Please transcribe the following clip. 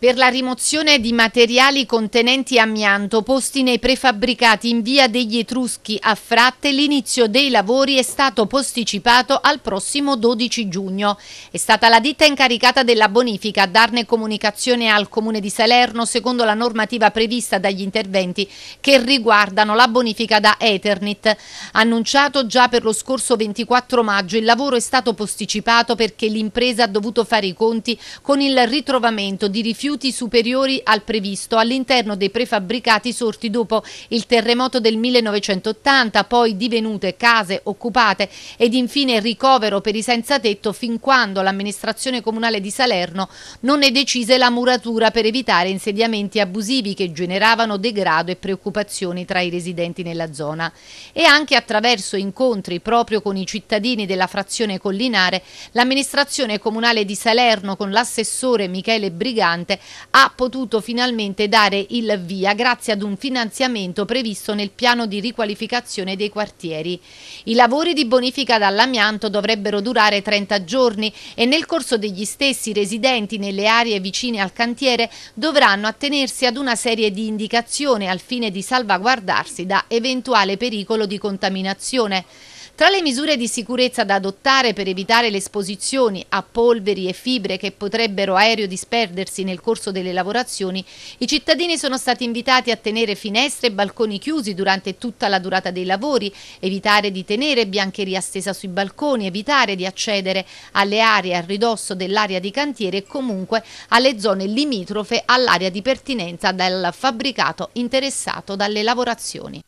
per la rimozione di materiali contenenti amianto posti nei prefabbricati in via degli Etruschi a Fratte l'inizio dei lavori è stato posticipato al prossimo 12 giugno. È stata la ditta incaricata della bonifica a darne comunicazione al Comune di Salerno secondo la normativa prevista dagli interventi che riguardano la bonifica da Eternit. Annunciato già per lo scorso 24 maggio il lavoro è stato posticipato perché l'impresa ha dovuto fare i conti con il ritrovamento di rifiuti rifiuti superiori al previsto all'interno dei prefabbricati sorti dopo il terremoto del 1980, poi divenute case occupate ed infine ricovero per i senza tetto fin quando l'amministrazione comunale di Salerno non ne decise la muratura per evitare insediamenti abusivi che generavano degrado e preoccupazioni tra i residenti nella zona. E anche attraverso incontri proprio con i cittadini della frazione collinare, l'amministrazione comunale di Salerno con l'assessore Michele Brigante ha potuto finalmente dare il via grazie ad un finanziamento previsto nel piano di riqualificazione dei quartieri. I lavori di bonifica dall'amianto dovrebbero durare 30 giorni e nel corso degli stessi residenti nelle aree vicine al cantiere dovranno attenersi ad una serie di indicazioni al fine di salvaguardarsi da eventuale pericolo di contaminazione. Tra le misure di sicurezza da adottare per evitare l'esposizione a polveri e fibre che potrebbero aereo disperdersi nel corso delle lavorazioni, i cittadini sono stati invitati a tenere finestre e balconi chiusi durante tutta la durata dei lavori, evitare di tenere biancheria stesa sui balconi, evitare di accedere alle aree a ridosso dell'area di cantiere e comunque alle zone limitrofe all'area di pertinenza del fabbricato interessato dalle lavorazioni.